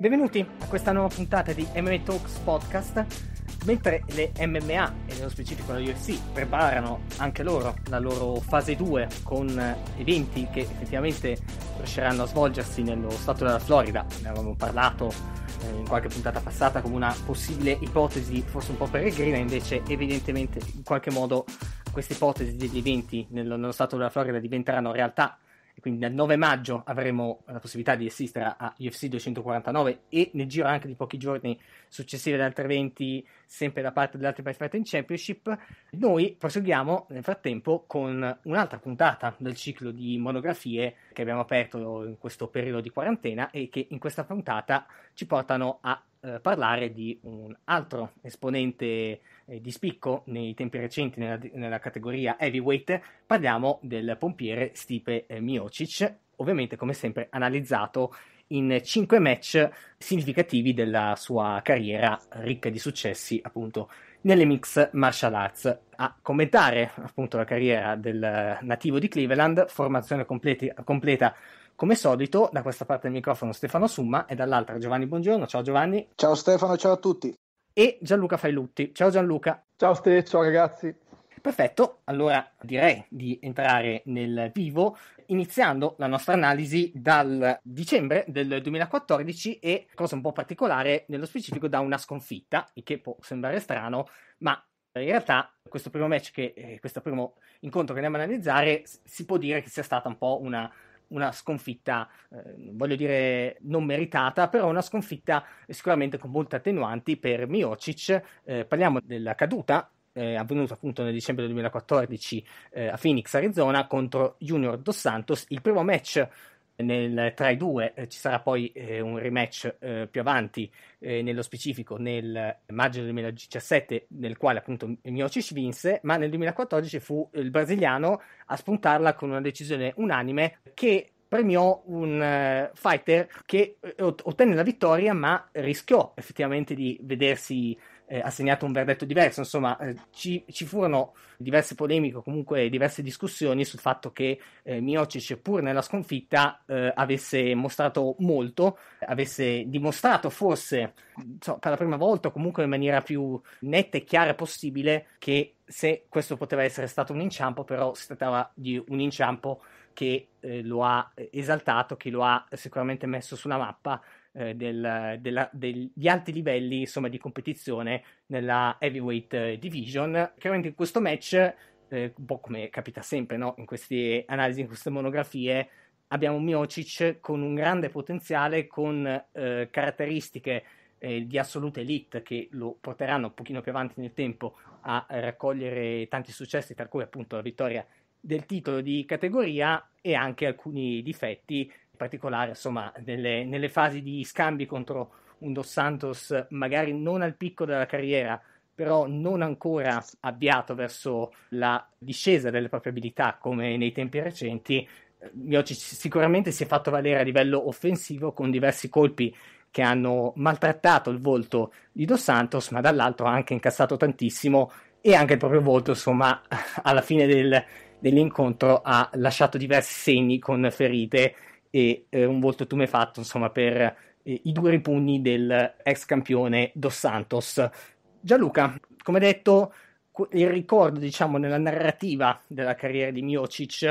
Benvenuti a questa nuova puntata di MMA Talks Podcast. Mentre le MMA, e nello specifico la UFC, preparano anche loro la loro fase 2 con eventi che effettivamente riusciranno a svolgersi nello stato della Florida, ne avevamo parlato eh, in qualche puntata passata come una possibile ipotesi forse un po' peregrina, invece evidentemente in qualche modo queste ipotesi degli eventi nello, nello stato della Florida diventeranno realtà e quindi dal 9 maggio avremo la possibilità di assistere a UFC 249 e nel giro anche di pochi giorni successivi ad altri eventi, sempre da parte dell'Altri Price Fighting Championship. Noi proseguiamo nel frattempo con un'altra puntata del ciclo di monografie che abbiamo aperto in questo periodo di quarantena e che in questa puntata ci portano a eh, parlare di un altro esponente eh, di spicco nei tempi recenti nella, nella, categoria heavyweight, parliamo del pompiere Stipe eh, Miocic, ovviamente come sempre analizzato in cinque match significativi della sua carriera ricca di successi appunto nelle mix martial arts. A commentare appunto la carriera del nativo di Cleveland, formazione completi, completa come solito, da questa parte del microfono Stefano Summa e dall'altra Giovanni Buongiorno. Ciao Giovanni. Ciao Stefano, ciao a tutti e Gianluca Failutti. Ciao Gianluca. Ciao Ste, ciao ragazzi. Perfetto, allora direi di entrare nel vivo iniziando la nostra analisi dal dicembre del 2014 e, cosa un po' particolare, nello specifico da una sconfitta, il che può sembrare strano, ma in realtà questo primo match, che, eh, questo primo incontro che andiamo ad analizzare, si può dire che sia stata un po' una una sconfitta, eh, voglio dire non meritata, però una sconfitta sicuramente con molte attenuanti per Miocic. Eh, parliamo della caduta eh, avvenuta appunto nel dicembre 2014 eh, a Phoenix, Arizona, contro Junior Dos Santos, il primo match nel, tra i due. Eh, ci sarà poi eh, un rematch eh, più avanti, nello specifico nel maggio del 2017, nel quale appunto Miocic vinse, ma nel 2014 fu il brasiliano a spuntarla con una decisione unanime che premiò un fighter che ottenne la vittoria ma rischiò effettivamente di vedersi eh, assegnato un verdetto diverso. Insomma, eh, ci, ci, furono diverse polemiche, comunque diverse discussioni sul fatto che eh, Miocic, pur nella sconfitta, eh, avesse mostrato molto, avesse dimostrato forse so, per la prima volta, comunque in maniera più netta e chiara possibile, che se questo poteva essere stato un inciampo, però si trattava di un inciampo che eh, lo ha eh, esaltato, che lo ha sicuramente messo sulla mappa eh, del, della, degli alti livelli insomma, di competizione nella heavyweight eh, division. Chiaramente in questo match, eh, un po' come capita sempre no? in queste analisi, in queste monografie, abbiamo Miocic con un grande potenziale, con eh, caratteristiche di assoluta elite che lo porteranno un pochino più avanti nel tempo a raccogliere tanti successi, tra cui appunto la vittoria del titolo di categoria e anche alcuni difetti, in particolare insomma, nelle, nelle fasi di scambi contro un Dos Santos magari non al picco della carriera, però non ancora avviato verso la discesa delle proprie abilità come nei tempi recenti, Miocic eh, sicuramente si è fatto valere a livello offensivo con diversi colpi che hanno maltrattato il volto di Dos Santos, ma dall'altro ha anche incassato tantissimo e anche il proprio volto, insomma, alla fine del, dell'incontro ha lasciato diversi segni con ferite e eh, un volto tumefatto insomma, per eh, i duri pugni del ex campione Dos Santos. Gianluca, come detto, il ricordo diciamo, nella narrativa della carriera di Miocic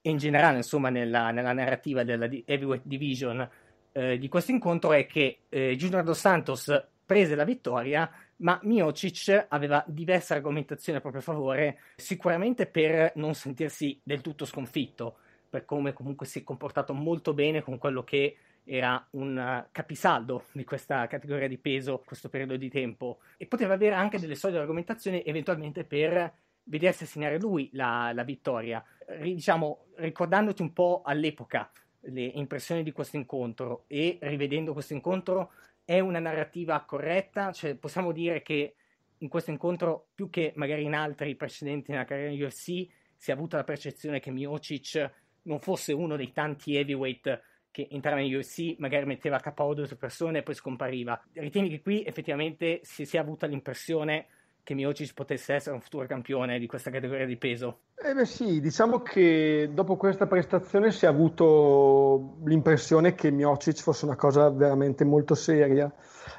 e in generale insomma, nella, nella narrativa della Heavyweight Division eh, di questo incontro è che eh, Junior Dos Santos prese la vittoria ma Miocic aveva diverse argomentazioni a proprio favore, sicuramente per non sentirsi del tutto sconfitto, per come comunque si è comportato molto bene con quello che era un capisaldo di questa categoria di peso in questo periodo di tempo e poteva avere anche delle solide argomentazioni eventualmente per vedersi assegnare lui la, la vittoria. Ri, diciamo, ricordandoti un po' all'epoca le impressioni di questo incontro e rivedendo questo incontro è una narrativa corretta? Cioè, possiamo dire che in questo incontro, più che magari in altri precedenti nella carriera di UFC, si è avuta la percezione che Miocic non fosse uno dei tanti heavyweight che entrava in UFC, magari metteva a capo due persone e poi scompariva. Ritieni che qui effettivamente si sia avuta l'impressione che Miocic potesse essere un futuro campione di questa categoria di peso? Eh beh sì, diciamo che dopo questa prestazione si è avuto l'impressione che Miocic fosse una cosa veramente molto seria,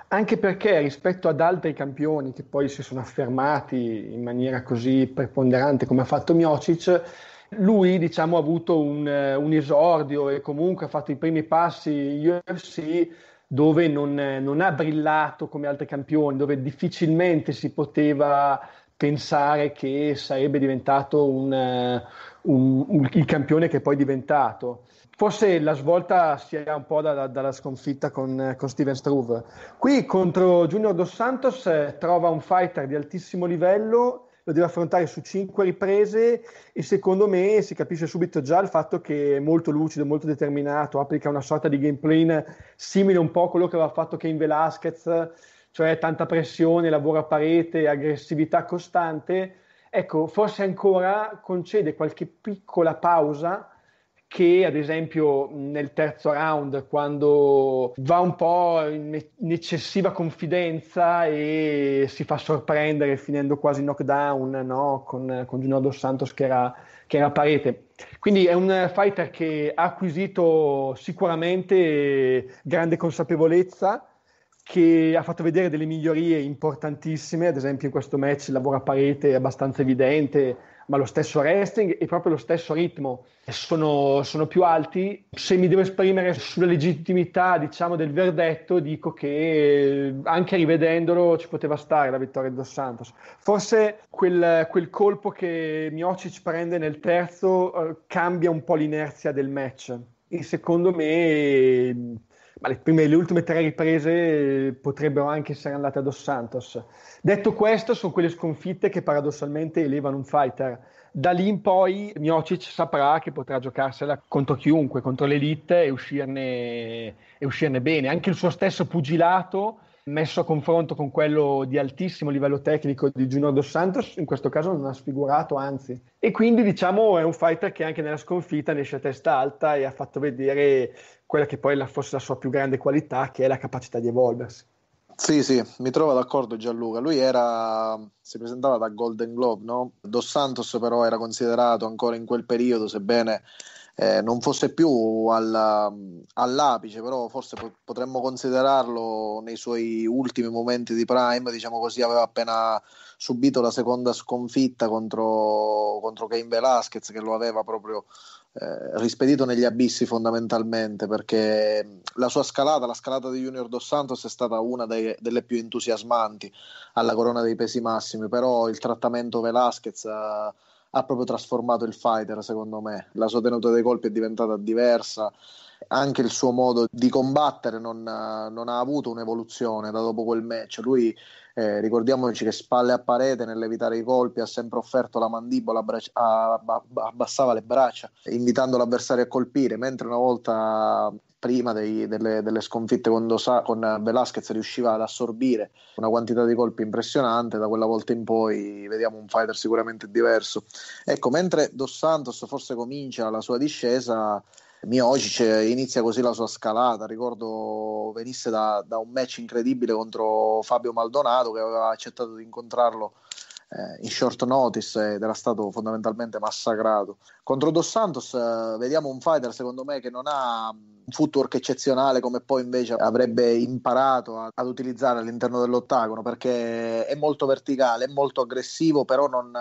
anche perché rispetto ad altri campioni che poi si sono affermati in maniera così preponderante come ha fatto Miocic, lui diciamo, ha avuto un, eh, un esordio e comunque ha fatto i primi passi UFC dove non, non, ha brillato come altri campioni, dove difficilmente si poteva pensare che sarebbe diventato un, eh, un, un, il campione che è poi è diventato. Forse la svolta sia un po' da, dalla sconfitta con, con, Steven Struve. Qui contro Junior Dos Santos eh, trova un fighter di altissimo livello lo deve affrontare su cinque riprese e secondo me si capisce subito già il fatto che è molto lucido, molto determinato, applica una sorta di game plan simile un po' a quello che aveva fatto Kane Velasquez, cioè tanta pressione, lavoro a parete, aggressività costante. Ecco, forse ancora concede qualche piccola pausa che ad esempio nel terzo round quando va un po' in, eccessiva confidenza e si fa sorprendere finendo quasi knockdown no? con, con Gino Dos Santos che era, che era parete. Quindi è un fighter che ha acquisito sicuramente grande consapevolezza, che ha fatto vedere delle migliorie importantissime, ad esempio in questo match lavora a parete è abbastanza evidente, ma lo stesso wrestling e proprio lo stesso ritmo sono, sono, più alti. Se mi devo esprimere sulla legittimità diciamo, del verdetto, dico che eh, anche rivedendolo ci poteva stare la vittoria di Dos Santos. Forse quel, quel colpo che Miocic prende nel terzo eh, cambia un po' l'inerzia del match e secondo me ma le, prime, le ultime tre riprese eh, potrebbero anche essere andate a Dos Santos. Detto questo, sono quelle sconfitte che paradossalmente elevano un fighter. Da lì in poi Miocic saprà che potrà giocarsela contro chiunque, contro l'elite e uscirne, e uscirne bene. Anche il suo stesso pugilato messo a confronto con quello di altissimo livello tecnico di Junior Dos Santos, in questo caso non ha sfigurato, anzi. E quindi diciamo è un fighter che anche nella sconfitta ne esce a testa alta e ha fatto vedere quella che poi fosse la sua più grande qualità, che è la capacità di evolversi. Sì, sì, mi trovo d'accordo Gianluca. Lui era, si presentava da Golden Globe, no? Dos Santos però era considerato ancora in quel periodo, sebbene eh, non fosse più al, mm, all'apice, però forse potremmo considerarlo nei suoi ultimi momenti di prime, diciamo così, aveva appena subito la seconda sconfitta contro, contro Cain Velasquez che lo aveva proprio eh, rispedito negli abissi fondamentalmente perché mm, la sua scalata, la scalata di Junior Dos Santos è stata una dei, delle più entusiasmanti alla corona dei pesi massimi, però il trattamento Velasquez ha, eh, ha proprio trasformato il fighter, secondo me. La sua tenuta dei colpi è diventata diversa, anche il suo modo di combattere non, eh, non ha avuto un'evoluzione da dopo quel match. Lui, eh, ricordiamoci che spalle a parete nell'evitare i colpi ha sempre offerto la mandibola, braccia, abbassava le braccia, invitando l'avversario a colpire, mentre una volta prima dei, delle, delle, sconfitte con, Dosa, con Velasquez riusciva ad assorbire una quantità di colpi impressionante, da quella volta in poi vediamo un fighter sicuramente diverso. Ecco, mentre Dos Santos forse comincia la sua discesa, Miocic inizia così la sua scalata, ricordo venisse da, da, un match incredibile contro Fabio Maldonado che aveva accettato di incontrarlo eh, in short notice ed era stato fondamentalmente massacrato. Contro Dos Santos eh, vediamo un fighter secondo me che non ha footwork eccezionale come poi invece avrebbe imparato a, ad utilizzare all'interno dell'ottagono perché è molto verticale, è molto aggressivo, però non,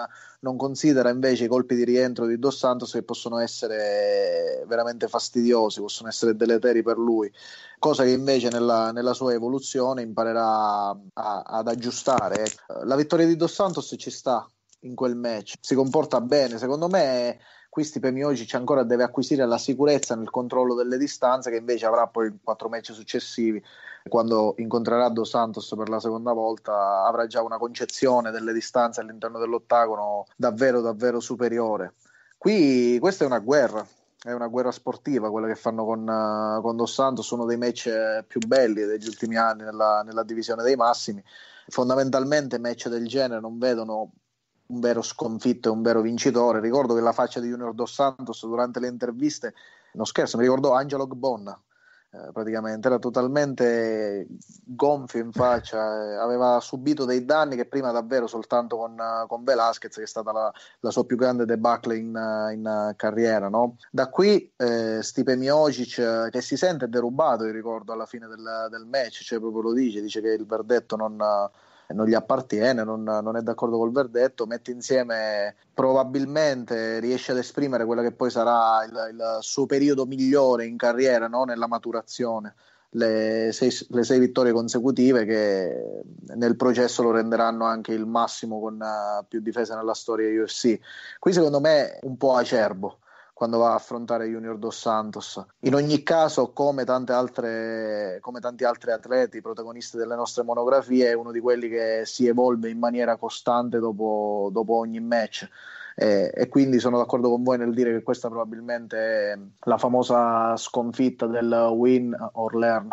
non considera invece i colpi di rientro di Dos Santos che possono essere veramente fastidiosi, possono essere deleteri per lui, cosa che invece nella, nella sua evoluzione imparerà a, ad aggiustare. Ecco. La vittoria di Dos Santos ci sta in quel match, si comporta bene, secondo me È, acquisti Pemiocic ancora deve acquisire la sicurezza nel controllo delle distanze che invece avrà poi in quattro match successivi quando incontrerà Dos Santos per la seconda volta avrà già una concezione delle distanze all'interno dell'ottagono davvero davvero superiore qui questa è una guerra è una guerra sportiva quella che fanno con, eh, con Dos Santos uno dei match più belli degli ultimi anni nella, nella divisione dei massimi fondamentalmente match del genere non vedono un vero sconfitto e un vero vincitore. Ricordo che la faccia di Junior Dos Santos durante le interviste, non scherzo, mi ricordò Angelo Gbonna, eh, praticamente era totalmente gonfio in faccia, eh, aveva subito dei danni che prima davvero soltanto con, eh, con Velasquez, che è stata la, la sua più grande debacle in, eh, in eh, carriera. No? Da qui eh, Stipe Miocic che si sente derubato, io ricordo, alla fine del, del match, cioè proprio lo dice, dice che il verdetto non non gli appartiene, non, non, è d'accordo col verdetto, mette insieme, probabilmente riesce ad esprimere quello che poi sarà il, il suo periodo migliore in carriera, no? nella maturazione. Le sei, le sei, vittorie consecutive che nel processo lo renderanno anche il massimo con eh, più difese nella storia UFC. Qui secondo me è un po' acerbo quando va a affrontare Junior Dos Santos. In ogni caso, come, altre, come tanti altri atleti protagonisti delle nostre monografie, è uno di quelli che si evolve in maniera costante dopo, dopo ogni match. Eh, e quindi sono d'accordo con voi nel dire che questa probabilmente è la famosa sconfitta del win or learn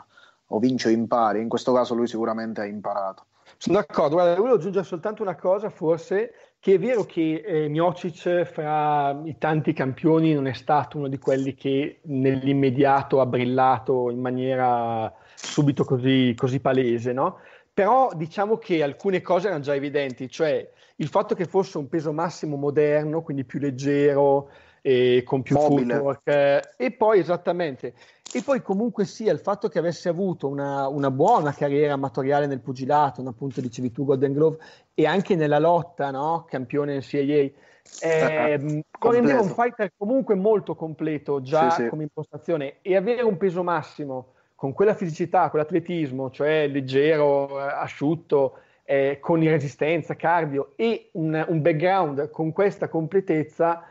o vince o impari. In questo caso lui sicuramente ha imparato. Sono d'accordo, guarda, volevo aggiungere soltanto una cosa forse, che è vero che eh, Miocic fra i tanti campioni non è stato uno di quelli che nell'immediato ha brillato in maniera subito così, così palese, no? Però diciamo che alcune cose erano già evidenti, cioè il fatto che fosse un peso massimo moderno, quindi più leggero, e Compute Mobile. Footwork e poi esattamente e poi comunque sia sì, il fatto che avesse avuto una, una, buona carriera amatoriale nel pugilato, appunto dicevi tu Golden Glove e anche nella lotta, no? campione CIA eh, rendeva un fighter comunque molto completo già sì, sì. come impostazione e avere un peso massimo con quella fisicità, quell'atletismo, cioè leggero, eh, asciutto, eh, con irresistenza, cardio e un, un background con questa completezza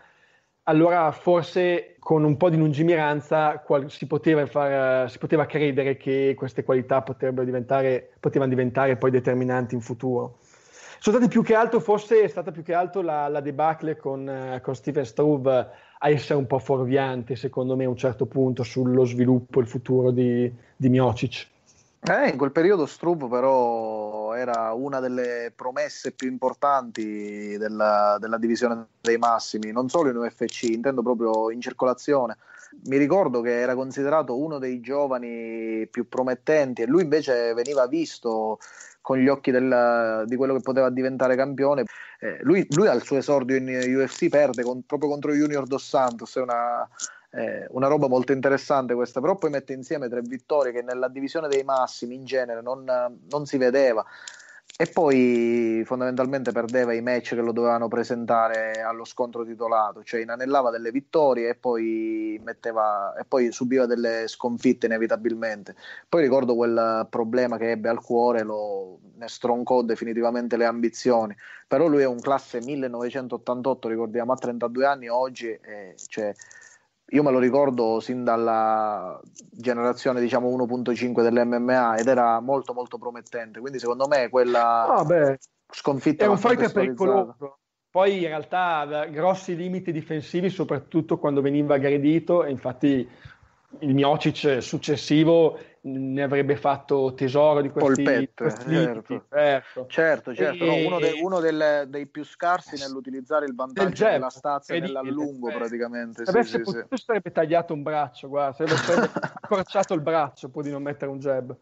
allora forse con un po' di lungimiranza qual- si, poteva far, si, poteva credere che queste qualità diventare, potevano diventare poi determinanti in futuro. Sono state più che altro, forse è stata più che altro la, la debacle con, con Steven Struve a essere un po' fuorviante, secondo me, a un certo punto sullo sviluppo e il futuro di, di Miocic. Eh, in quel periodo Struve però era una delle promesse più importanti della, della, divisione dei massimi, non solo in UFC, intendo proprio in circolazione. Mi ricordo che era considerato uno dei giovani più promettenti e lui invece veniva visto con gli occhi del, di quello che poteva diventare campione. Eh, lui, lui, al suo esordio in UFC perde con, proprio contro Junior Dos Santos, è una, eh, una roba molto interessante questa, però poi mette insieme tre vittorie che nella divisione dei massimi in genere non, non si vedeva e poi fondamentalmente perdeva i match che lo dovevano presentare allo scontro titolato, cioè inanellava delle vittorie e poi, metteva, e poi subiva delle sconfitte inevitabilmente. Poi ricordo quel problema che ebbe al cuore, lo, ne stroncò definitivamente le ambizioni, però lui è un classe 1988, ricordiamo, a 32 anni oggi, eh, cioè, io me lo ricordo sin dalla generazione diciamo 1.5 dell'MMA ed era molto molto promettente quindi secondo me quella ah, beh, sconfitta è un fighter pericoloso poi in realtà aveva grossi limiti difensivi soprattutto quando veniva aggredito e infatti il Miocic successivo ne avrebbe fatto tesoro di questi Polpette, conflitti. Certo, certo, certo, certo. No, uno, de, uno del, dei più scarsi nell'utilizzare il vantaggio jab, della stazza nell'allungo eh, praticamente. Se avesse sì, sì, potuto, sì. sarebbe tagliato un braccio, guarda, sarebbe, sarebbe accorciato il braccio pur di non mettere un jab.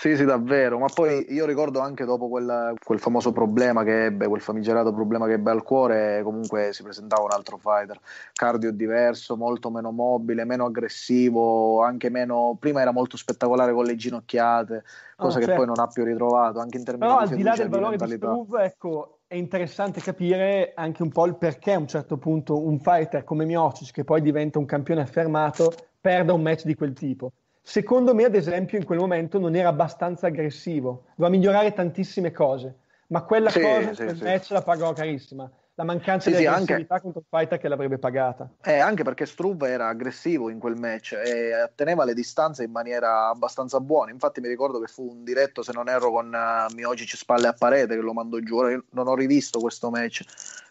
Sì, sì, davvero. Ma poi io ricordo anche dopo quel, quel, famoso problema che ebbe, quel famigerato problema che ebbe al cuore, comunque si presentava un altro fighter. Cardio diverso, molto meno mobile, meno aggressivo, anche meno. Prima era molto spettacolare con le ginocchiate, ah, cosa oh, certo. che poi non ha più ritrovato, anche in termini Però, di Però al di là del valore di, di Struve, ecco, è interessante capire anche un po' il perché a un certo punto un fighter come Miocic, che poi diventa un campione affermato, perda un match di quel tipo Secondo me, ad esempio, in quel momento non era abbastanza aggressivo, doveva migliorare tantissime cose, ma quella sì, cosa sì, per sì. me ce la pagò carissima. La mancanza di aggressività anche... contro fighter che l'avrebbe pagata. Eh, anche perché Struve era aggressivo in quel match e atteneva le distanze in maniera abbastanza buona. Infatti, mi ricordo che fu un diretto, se non erro, con uh, Miocic spalle a parete che lo mandò giù. Ora, io non ho rivisto questo match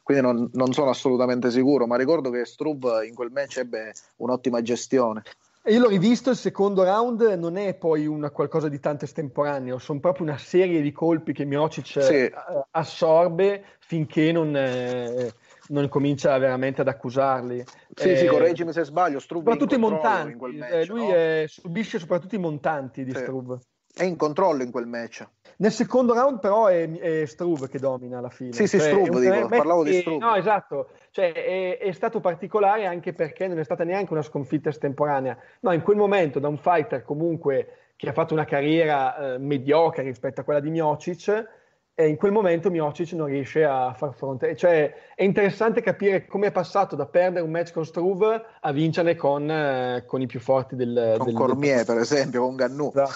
quindi non, non, sono assolutamente sicuro, ma ricordo che Struve in quel match ebbe un'ottima gestione. Io l'ho rivisto, il secondo round non è poi una qualcosa di tanto estemporaneo, sono proprio una serie di colpi che Miocic sì. Eh, assorbe finché non, eh, non, comincia veramente ad accusarli. Sì, eh, sì, correggimi se sbaglio, Struve soprattutto i montanti, eh, match, eh, lui no? è, eh, subisce soprattutto i montanti di sì. Struve. È in controllo in quel match. Nel secondo round però è, è Struve che domina alla fine. Sì, sì, cioè, Struve, dico, parlavo di Struve. No, esatto, cioè, è, è, stato particolare anche perché non è stata neanche una sconfitta estemporanea. No, in quel momento da un fighter comunque che ha fatto una carriera eh, mediocre rispetto a quella di Miocic, eh, in quel momento Miocic non riesce a far fronte. Cioè, è interessante capire come è passato da perdere un match con Struve a vincerne con, eh, con i più forti del... Con del, Cormier, del... per esempio, con Gannu. Esatto.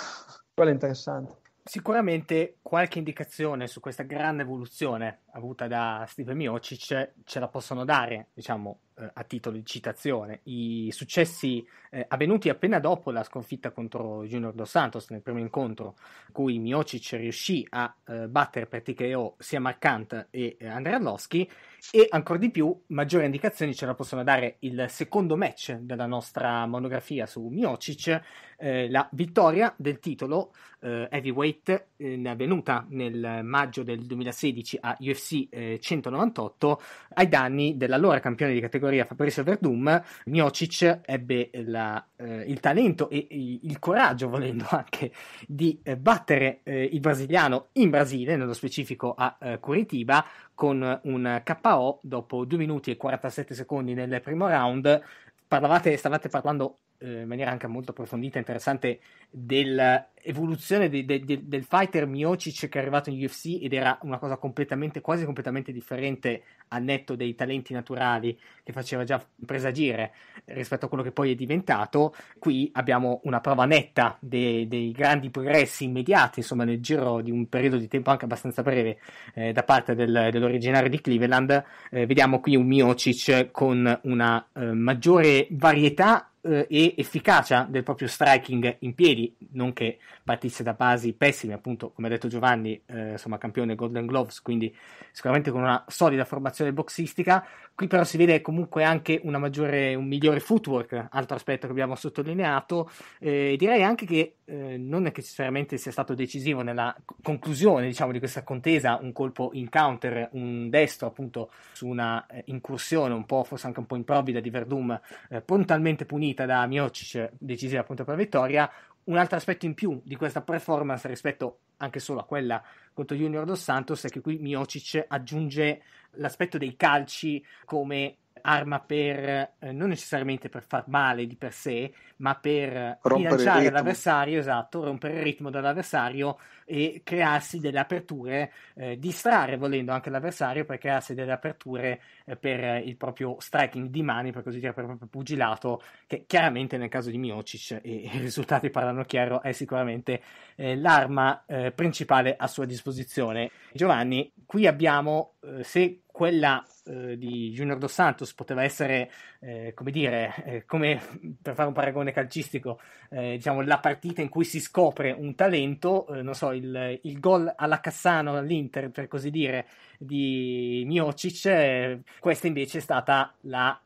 Quello è interessante sicuramente qualche indicazione su questa grande evoluzione avuta da Steve Miocic ce la possono dare, diciamo, eh, a titolo di citazione, i successi eh, avvenuti appena dopo la sconfitta contro Junior Dos Santos nel primo incontro, cui Miocic riuscì a eh, battere per TKO sia Marcant e eh, Andrea Arlovski, e ancora di più, maggiori indicazioni ce la possono dare il secondo match della nostra monografia su Miocic, eh, la vittoria del titolo eh, heavyweight eh, avvenuta nel maggio del 2016 a UFC 198 ai danni dell'allora campione di categoria categoria Fabrizio Verdum, Miocic ebbe la, eh, il talento e, il coraggio, volendo anche, di eh, battere eh, il brasiliano in Brasile, nello specifico a eh, Curitiba, con un KO dopo 2 minuti e 47 secondi nel primo round. Parlavate, stavate parlando eh, in maniera anche molto approfondita e interessante dell'evoluzione de, de, de, del fighter Miocic che è arrivato in UFC ed era una cosa completamente, quasi completamente differente a netto dei talenti naturali che faceva già presagire rispetto a quello che poi è diventato. Qui abbiamo una prova netta dei, dei grandi progressi immediati, insomma, nel giro di un periodo di tempo anche abbastanza breve eh, da parte del, dell'originario di Cleveland. Eh, vediamo qui un Miocic con una eh, maggiore varietà eh, e efficacia del proprio striking in piedi, non che partisse da basi pessime, appunto, come ha detto Giovanni, eh, insomma, campione Golden Gloves, quindi sicuramente con una solida formazione boxistica. Qui però si vede comunque anche maggiore, un migliore footwork, altro aspetto che abbiamo sottolineato, eh, direi anche che eh, non è che necessariamente sia stato decisivo nella conclusione diciamo, di questa contesa un colpo in counter, un destro appunto su una eh, incursione un po' forse anche un po' improvvida di Verdum eh, puntalmente punita da Miocic decisiva appunto per la vittoria un altro aspetto in più di questa performance rispetto anche solo a quella contro Junior Dos Santos è che qui Miocic aggiunge l'aspetto dei calci come arma per eh, non necessariamente per far male di per sé, ma per bilanciare l'avversario, esatto, rompere il ritmo dell'avversario e crearsi delle aperture, eh, distrarre volendo anche l'avversario per crearsi delle aperture eh, per il proprio striking di mani, per così dire, per il proprio pugilato, che chiaramente nel caso di Miocic, e i risultati parlano chiaro, è sicuramente eh, l'arma eh, principale a sua disposizione. Giovanni, qui abbiamo, eh, se quella eh, di Junior Dos Santos poteva essere, eh, come dire, eh, come per fare un paragone calcistico, eh, diciamo la partita in cui si scopre un talento, eh, non so, il, il, gol alla Cassano all'Inter, per così dire, di Miocic, eh, questa invece è stata la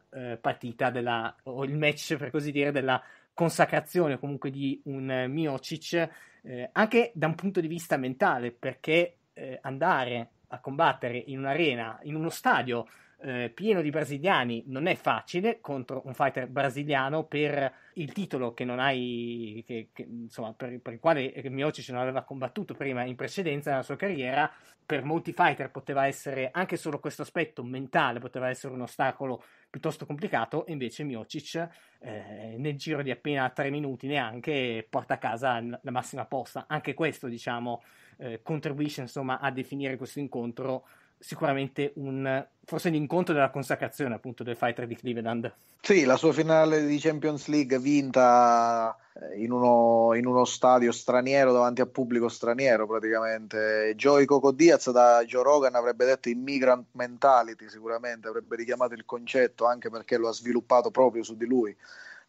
partita della, o il match, per così dire, della consacrazione comunque di un Miocic, anche da un punto di vista mentale, perché andare a combattere in un'arena, in uno stadio eh, pieno di brasiliani non è facile contro un fighter brasiliano per il titolo che non hai, che, che, insomma, per, per, il quale Miocic non aveva combattuto prima in precedenza nella sua carriera. Per molti fighter poteva essere anche solo questo aspetto mentale, poteva essere un ostacolo piuttosto complicato. E Invece Miocic, eh, nel giro di appena tre minuti neanche, porta a casa la massima posta. Anche questo, diciamo eh, contribuisce insomma a definire questo incontro sicuramente un forse l'incontro della consacrazione appunto del fighter di Cleveland. Sì, la sua finale di Champions League vinta eh, in uno, in uno stadio straniero davanti a pubblico straniero praticamente. Joey Coco Diaz da Joe Rogan avrebbe detto immigrant mentality sicuramente, avrebbe richiamato il concetto anche perché lo ha sviluppato proprio su di lui.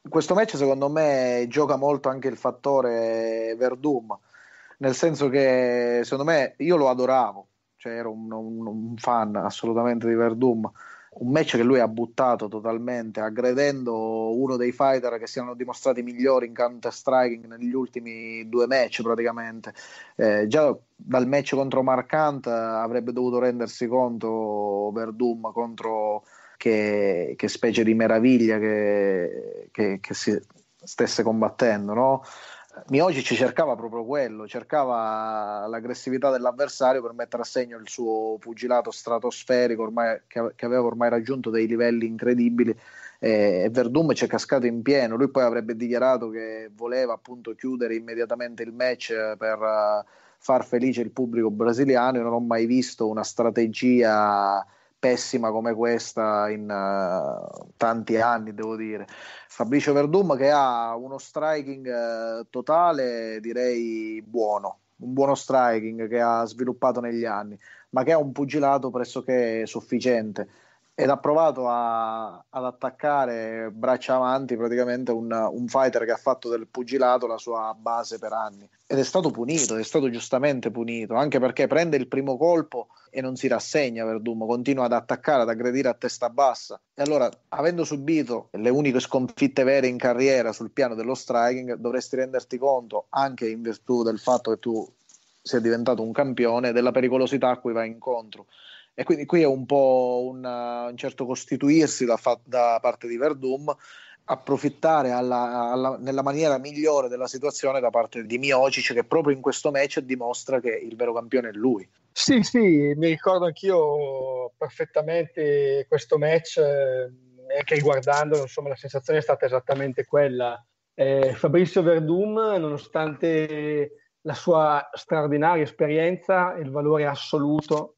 In questo match secondo me gioca molto anche il fattore Verdum nel senso che secondo me io lo adoravo, cioè ero un, un, un fan assolutamente di Verdum, un match che lui ha buttato totalmente, aggredendo uno dei fighter che si erano dimostrati migliori in counter striking negli ultimi due match praticamente. Eh, già dal match contro Marcant eh, avrebbe dovuto rendersi conto Verdum contro che, che specie di meraviglia che, che, che si stesse combattendo, no? Miocic cercava proprio quello, cercava l'aggressività dell'avversario per mettere a segno il suo pugilato stratosferico ormai, che, aveva ormai raggiunto dei livelli incredibili e Verdum ci è cascato in pieno, lui poi avrebbe dichiarato che voleva appunto chiudere immediatamente il match per eh, far felice il pubblico brasiliano, io non ho mai visto una strategia pessima come questa in uh, tanti anni, devo dire. Fabricio Verdum che ha uno striking uh, totale, direi buono, un buono striking che ha sviluppato negli anni, ma che ha un pugilato pressoché sufficiente ed ha provato a, ad attaccare braccia avanti praticamente un, un, fighter che ha fatto del pugilato la sua base per anni ed è stato punito, è stato giustamente punito anche perché prende il primo colpo e non si rassegna Verdumo, continua ad attaccare, ad aggredire a testa bassa e allora avendo subito le uniche sconfitte vere in carriera sul piano dello striking dovresti renderti conto anche in virtù del fatto che tu sia diventato un campione della pericolosità a cui vai incontro e quindi qui è un po' un, un certo costituirsi da, fa- da, parte di Verdum, approfittare alla, alla, nella maniera migliore della situazione da parte di Miocic, che proprio in questo match dimostra che il vero campione è lui. Sì, sì, mi ricordo anch'io perfettamente questo match, eh, anche riguardandolo, insomma, la sensazione è stata esattamente quella. Eh, Fabrizio Verdum, nonostante la sua straordinaria esperienza e il valore assoluto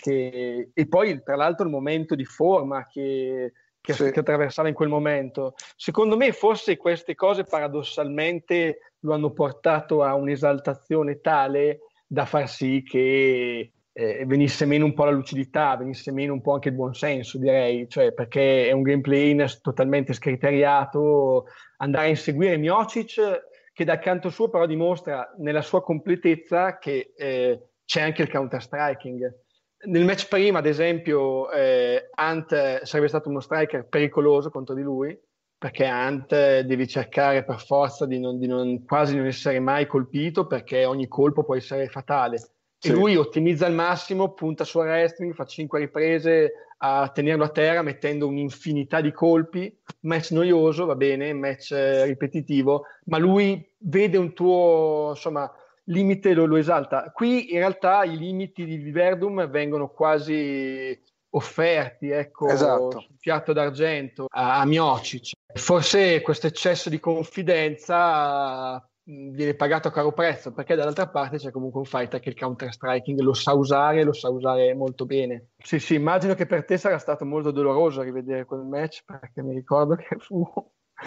che, e poi tra l'altro il momento di forma che, che, sì. che, attraversava in quel momento. Secondo me forse queste cose paradossalmente lo hanno portato a un'esaltazione tale da far sì che eh, venisse meno un po' la lucidità, venisse meno un po' anche il buonsenso, direi, cioè, perché è un gameplay totalmente scriteriato, andare a inseguire Miocic che dal canto suo però dimostra nella sua completezza che eh, c'è anche il counter striking nel match prima, ad esempio, eh, Ant sarebbe stato uno striker pericoloso contro di lui, perché Ant eh, devi cercare per forza di, non, di non, quasi non essere mai colpito, perché ogni colpo può essere fatale. Sì. E lui ottimizza al massimo, punta su wrestling, fa 5 riprese a tenerlo a terra mettendo un'infinità di colpi. Match noioso, va bene, match eh, ripetitivo, ma lui vede un tuo, insomma, limite lo, lo esalta. Qui in realtà i limiti di Viverdum vengono quasi offerti, ecco, esatto. piatto d'argento a, a Miocic. Forse questo eccesso di confidenza viene pagato a caro prezzo perché dall'altra parte c'è comunque un fighter che il counter striking lo sa usare lo sa usare molto bene sì sì immagino che per te sarà stato molto doloroso rivedere quel match perché mi ricordo che fu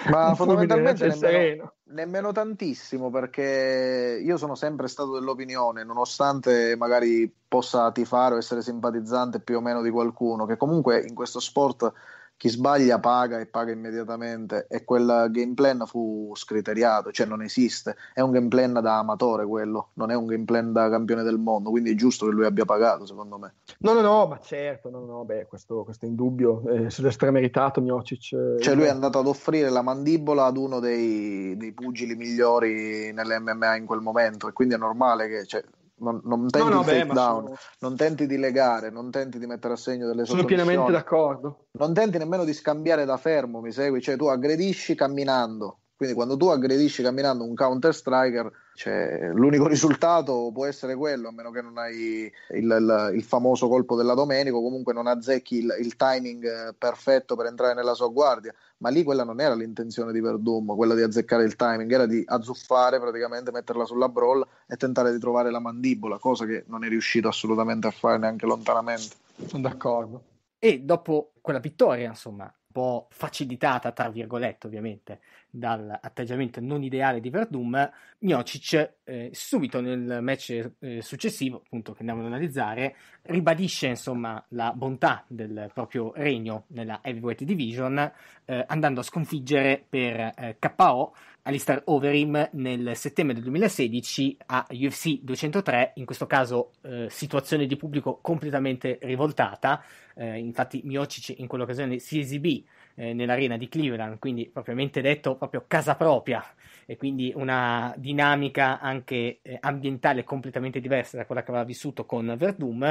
ma fondamentalmente nemmeno, nemmeno, tantissimo perché io sono sempre stato dell'opinione, nonostante magari possa tifare o essere simpatizzante più o meno di qualcuno, che comunque in questo sport chi sbaglia paga e paga immediatamente e quel game plan fu scriteriato, cioè non esiste, è un game plan da amatore quello, non è un game plan da campione del mondo, quindi è giusto che lui abbia pagato secondo me. No, no, no, ma certo, no, no, beh, questo, questo è indubbio, eh, se l'è strameritato Gnocic. Eh, cioè lui è andato ad offrire la mandibola ad uno dei, dei pugili migliori nelle MMA in quel momento e quindi è normale che... Cioè, non, non tenti no, no, beh, down, sono... non tenti di legare, non tenti di mettere a segno delle sono Sono pienamente d'accordo. Non tenti nemmeno di scambiare da fermo, mi segui? Cioè tu aggredisci camminando, quindi quando tu aggredisci camminando un counter striker, cioè, l'unico risultato può essere quello, a meno che non hai il, il, il famoso colpo della domenica, comunque non azzecchi il, il, timing eh, perfetto per entrare nella sua guardia. Ma lì quella non era l'intenzione di Verdum, quella di azzeccare il timing, era di azzuffare praticamente, metterla sulla brawl e tentare di trovare la mandibola, cosa che non è riuscito assolutamente a fare neanche lontanamente. Sono d'accordo. E dopo quella vittoria, insomma, po' facilitata, tra virgolette ovviamente, dall'atteggiamento non ideale di Verdum, Miocic eh, subito nel match eh, successivo, appunto che andiamo ad analizzare, ribadisce insomma la bontà del proprio regno nella Heavyweight Division, eh, andando a sconfiggere per eh, KO Alistair Overim nel settembre del 2016 a UFC 203, in questo caso eh, situazione di pubblico completamente rivoltata, eh, infatti Miocic in quell'occasione si esibì eh, nell'arena di Cleveland, quindi propriamente detto proprio casa propria e quindi una dinamica anche eh, ambientale completamente diversa da quella che aveva vissuto con Verdum,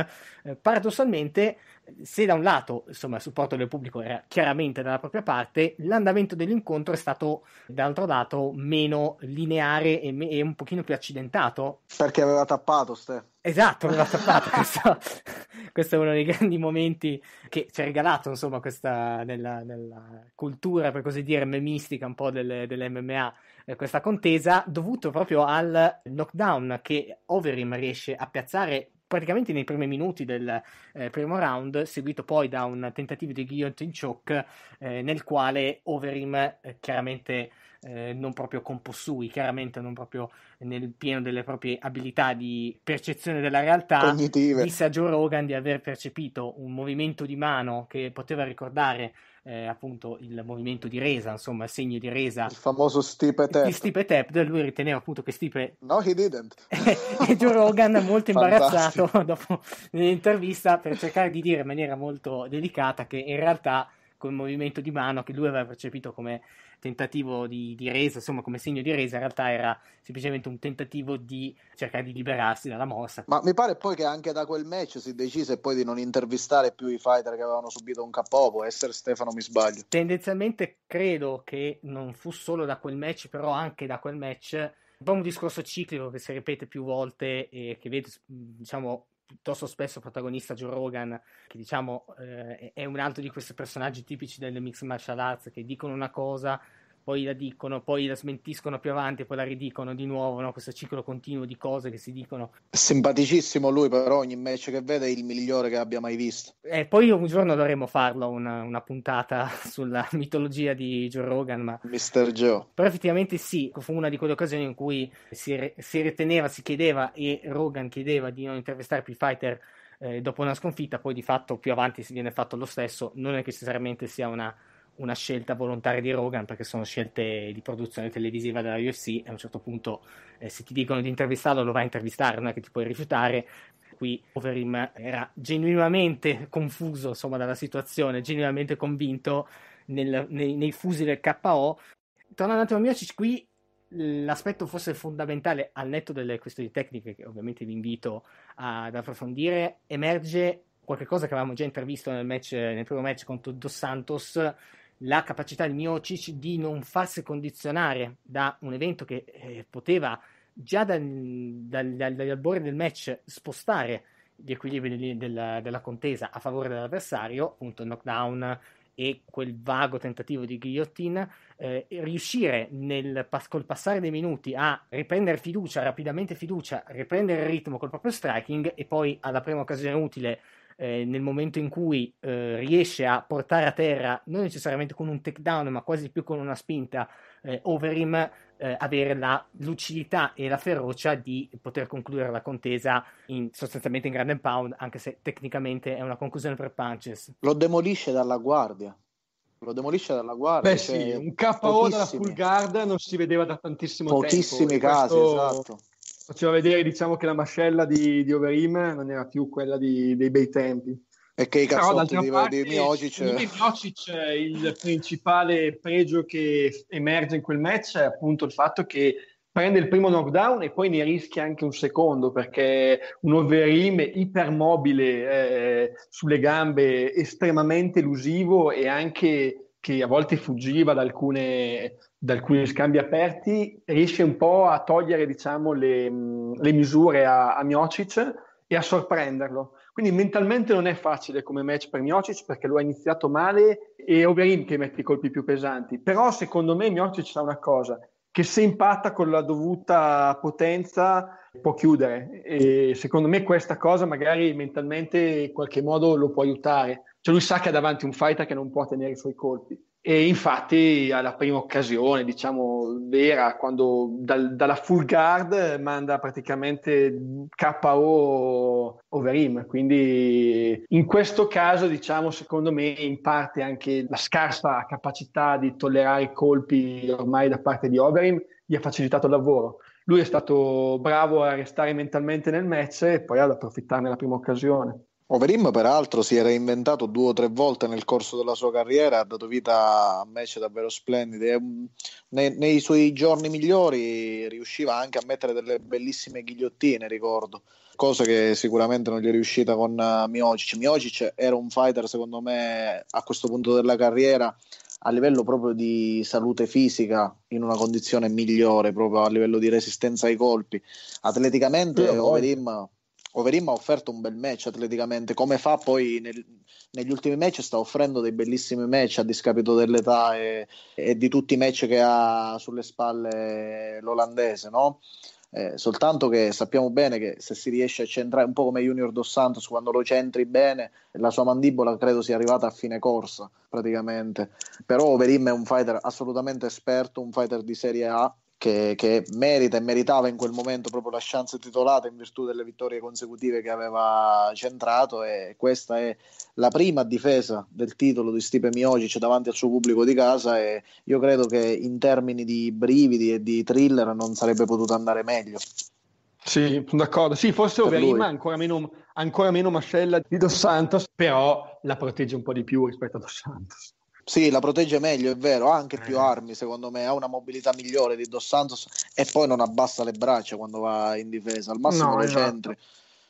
eh, paradossalmente se da un lato insomma, il supporto del pubblico era chiaramente dalla propria parte, l'andamento dell'incontro è stato dall'altro lato meno lineare e, me- e un pochino più accidentato. Perché aveva tappato Steph. Esatto, aveva tappato. questo, questo, è uno dei grandi momenti che ci ha regalato, insomma, questa nella, nella cultura, per così dire, memistica un po' delle, dell'MMA, eh, questa contesa, dovuto proprio al knockdown che Overim riesce a piazzare praticamente nei primi minuti del eh, primo round, seguito poi da un tentativo di guillotine choke eh, nel quale Overeem eh, chiaramente eh, non proprio compossui, chiaramente non proprio nel pieno delle proprie abilità di percezione della realtà, Cognitive. disse a Joe Rogan di aver percepito un movimento di mano che poteva ricordare eh, appunto il movimento di resa, insomma il segno di resa. Il famoso stipe tap. Di stipe tap, lui riteneva appunto che stipe... No, he didn't. e Joe Rogan molto imbarazzato dopo l'intervista per cercare di dire in maniera molto delicata che in realtà col movimento di mano che lui aveva percepito come tentativo di, di, resa, insomma come segno di resa, in realtà era semplicemente un tentativo di cercare di liberarsi dalla mossa. Ma mi pare poi che anche da quel match si decise poi di non intervistare più i fighter che avevano subito un capo, può essere Stefano mi sbaglio. Tendenzialmente credo che non fu solo da quel match, però anche da quel match un po' un discorso ciclico che si ripete più volte e che vedo, diciamo piuttosto spesso protagonista Joe Rogan, che diciamo eh, è un altro di questi personaggi tipici delle mixed martial arts che dicono una cosa poi la dicono, poi la smentiscono più avanti, poi la ridicono di nuovo, no? questo ciclo continuo di cose che si dicono. Simpaticissimo lui, però ogni match che vede è il migliore che abbia mai visto. E eh, poi un giorno dovremmo farlo, una, una puntata sulla mitologia di Joe Rogan. Ma... Mister Joe. Però effettivamente sì, fu una di quelle occasioni in cui si, re- si riteneva, si chiedeva e Rogan chiedeva di non intervistare più i fighter eh, dopo una sconfitta, poi di fatto più avanti si viene fatto lo stesso, non è che necessariamente sia una una scelta volontaria di Rogan perché sono scelte di produzione televisiva della UFC e a un certo punto eh, se ti dicono di intervistarlo lo vai a intervistare, non è che ti puoi rifiutare. Qui Overim era genuinamente confuso insomma, dalla situazione, genuinamente convinto nel, nei, nei fusi del KO. Tornando un attimo a Miocic, qui l'aspetto forse fondamentale, al netto delle questioni tecniche che ovviamente vi invito ad approfondire, emerge qualcosa che avevamo già intervisto nel, match, nel primo match contro Dos Santos, la capacità di Miocic di non farsi condizionare da un evento che eh, poteva già dal, dal, dal, dagli albori del match spostare gli equilibri della, della contesa a favore dell'avversario, appunto il knockdown e quel vago tentativo di guillotine, eh, riuscire nel, col passare dei minuti a riprendere fiducia, rapidamente fiducia, riprendere il ritmo col proprio striking e poi alla prima occasione utile eh, nel momento in cui eh, riesce a portare a terra, non necessariamente con un takedown, ma quasi più con una spinta, eh, Overeem, eh, avere la lucidità e la ferocia di poter concludere la contesa in, sostanzialmente in grande pound, anche se tecnicamente è una conclusione per punches. Lo demolisce dalla guardia lo demolisce dalla guardia. Beh, cioè, sì, un KO dalla full guard non si vedeva da tantissimo pochissimi tempo. Pochissimi casi, questo... esatto faceva vedere diciamo che la mascella di, di Overeem non era più quella di, dei bei tempi. E che i cazzotti di, parte, di Miocic... Miocic il principale pregio che emerge in quel match è appunto il fatto che prende il primo knockdown e poi ne rischia anche un secondo perché un Overeem ipermobile eh, sulle gambe estremamente elusivo e anche che a volte fuggiva da, alcune, da alcuni scambi aperti, riesce un po' a togliere diciamo, le, mm, le, misure a, a Miocic e a sorprenderlo. Quindi mentalmente non è facile come match per Miocic perché lo ha iniziato male e Overeem che mette i colpi più pesanti. Però secondo me Miocic sa una cosa, che se impatta con la dovuta potenza può chiudere e secondo me questa cosa magari mentalmente in qualche modo lo può aiutare. Cioè lui sa che ha davanti un fighter che non può tenere i suoi colpi. E infatti alla prima occasione, diciamo vera, quando dal, dalla full guard manda praticamente KO over him. Quindi in questo caso, diciamo, secondo me in parte anche la scarsa capacità di tollerare i colpi ormai da parte di overim gli ha facilitato il lavoro. Lui è stato bravo a restare mentalmente nel match e poi ad approfittarne la prima occasione. Overim peraltro si era inventato due o tre volte nel corso della sua carriera, ha dato vita a match davvero splendide. Mm, nei, nei suoi giorni migliori riusciva anche a mettere delle bellissime ghigliottine, ricordo, cosa che sicuramente non gli è riuscita con eh, Miocic. Miocic era un fighter, secondo me, a questo punto della carriera, a livello proprio di salute fisica in una condizione migliore, proprio a livello di resistenza ai colpi. Atleticamente, Overeem Overim ha offerto un bel match atleticamente, come fa poi nel, negli ultimi match, sta offrendo dei bellissimi match a discapito dell'età e, e di tutti i match che ha sulle spalle l'olandese, no? Eh, soltanto che sappiamo bene che se si riesce a centrare un po' come Junior Dos Santos quando lo centri bene la sua mandibola credo sia arrivata a fine corsa praticamente però Overim è un fighter assolutamente esperto un fighter di serie A che, che, merita e meritava in quel momento proprio la chance titolata in virtù delle vittorie consecutive che aveva centrato e questa è la prima difesa del titolo di Stipe Miocic davanti al suo pubblico di casa e io credo che in termini di brividi e di thriller non sarebbe potuto andare meglio. Sì, d'accordo. Sì, forse Overima ancora meno, ancora meno mascella di Dos Santos, però la protegge un po' di più rispetto a Dos Santos. Sì, la protegge meglio, è vero, ha anche più eh. armi secondo me, ha una mobilità migliore di Dos Santos e poi non abbassa le braccia quando va in difesa, al massimo no, le esatto. centri,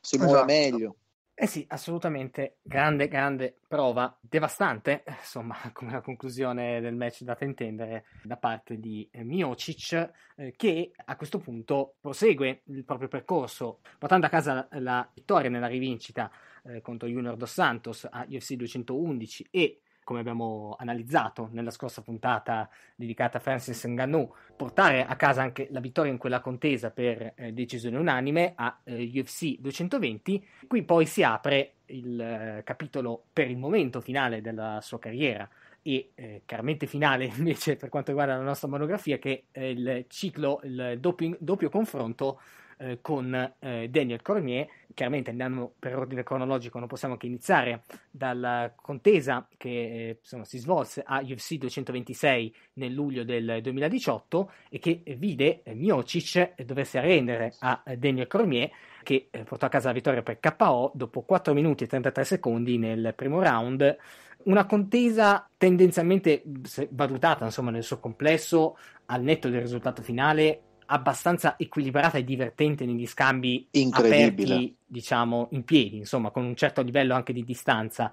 si esatto. muove meglio. Eh sì, assolutamente, grande, grande prova, devastante, insomma, come la conclusione del match data a intendere da parte di Miocic, eh, che a questo punto prosegue il proprio percorso, portando a casa la, la vittoria nella rivincita eh, contro Junior Dos Santos a UFC 211 e come abbiamo analizzato nella scorsa puntata dedicata a Francis Ngannou, portare a casa anche la vittoria in quella contesa per eh, decisione unanime a eh, UFC 220. Qui poi si apre il eh, capitolo per il momento finale della sua carriera e eh, chiaramente finale invece per quanto riguarda la nostra monografia che è il ciclo, il doppio, doppio confronto eh, con eh, Daniel Cormier. Chiaramente andando per ordine cronologico non possiamo che iniziare dalla contesa che eh, insomma, si svolse a UFC 226 nel luglio del 2018 e che vide eh, Miocic doversi arrendere a Daniel Cormier che portò a casa la vittoria per KO dopo 4 minuti e 33 secondi nel primo round una contesa tendenzialmente valutata insomma, nel suo complesso al netto del risultato finale abbastanza equilibrata e divertente negli scambi aperti, diciamo, in piedi, insomma, con un certo livello anche di distanza.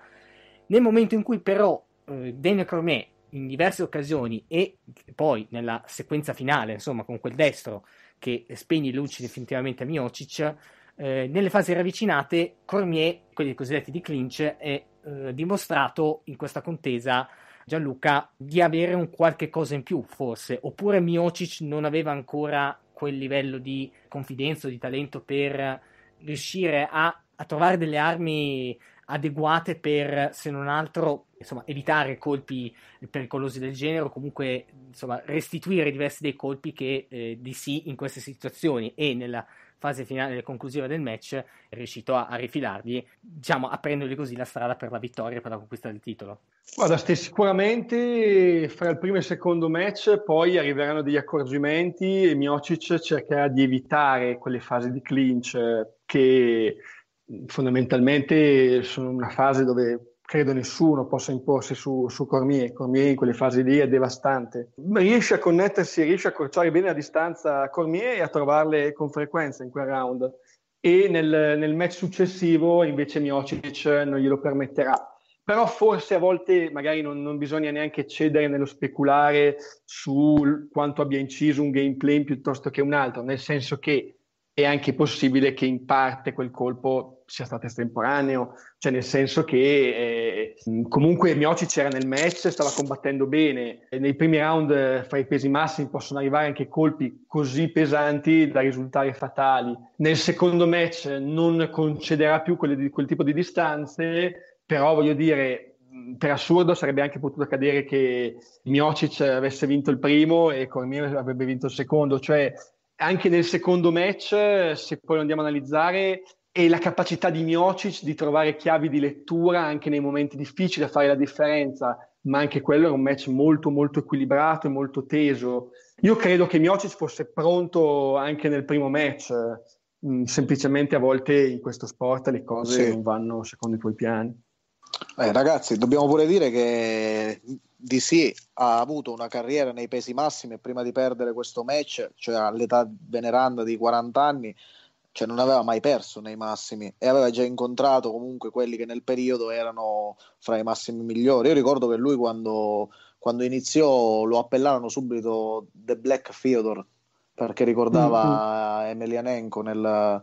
Nel momento in cui però eh, Daniel Cormier in diverse occasioni e poi nella sequenza finale, insomma, con quel destro che spegne le luci definitivamente a Miocic, eh, nelle fasi ravvicinate Cormier, quelli cosiddetti di clinch, è eh, dimostrato in questa contesa Gianluca di avere un qualche cosa in più, forse, oppure Miocic non aveva ancora quel livello di confidenza, di talento per riuscire a, a trovare delle armi adeguate per, se non altro, insomma, evitare colpi pericolosi del genere o comunque insomma, restituire diversi dei colpi che eh, di sì in queste situazioni e nella fase finale e conclusiva del match è riuscito a, a rifilargli, diciamo aprendogli così la strada per la vittoria e per la conquista del titolo. Guarda, sicuramente fra il primo e il secondo match poi arriveranno degli accorgimenti e Miocic cercherà di evitare quelle fasi di clinch eh, che mm, fondamentalmente sono una fase dove credo nessuno possa imporsi su, su Cormier. Cormier in quelle fasi lì è devastante. Riesce a connettersi, riesce a accorciare bene la distanza a Cormier e a trovarle con frequenza in quel round. E nel, nel match successivo invece Miocic non glielo permetterà. Però forse a volte magari non, non bisogna neanche cedere nello speculare su quanto abbia inciso un gameplay piuttosto che un altro, nel senso che è anche possibile che in parte quel colpo sia stato estemporaneo, cioè nel senso che eh, comunque Miocic era nel match, stava combattendo bene, e nei primi round eh, fra i pesi massimi possono arrivare anche colpi così pesanti da risultare fatali. Nel secondo match eh, non concederà più quel, quel tipo di distanze, però voglio dire, per assurdo sarebbe anche potuto accadere che Miocic avesse vinto il primo e Cormier avrebbe vinto il secondo, cioè anche nel secondo match, eh, se poi lo andiamo a analizzare, e la capacità di Miocic di trovare chiavi di lettura anche nei momenti difficili a fare la differenza, ma anche quello era un match molto molto equilibrato e molto teso. Io credo che Miocic fosse pronto anche nel primo match, mm, semplicemente a volte in questo sport le cose sì. non vanno secondo i tuoi piani. Eh, ragazzi, dobbiamo pure dire che DC ha avuto una carriera nei pesi massimi prima di perdere questo match, cioè all'età veneranda di 40 anni, cioè non aveva mai perso nei massimi e aveva già incontrato comunque quelli che nel periodo erano fra i massimi migliori. Io ricordo che lui quando, quando iniziò lo appellarono subito The Black Theodore perché ricordava mm-hmm. Emelianenko nel,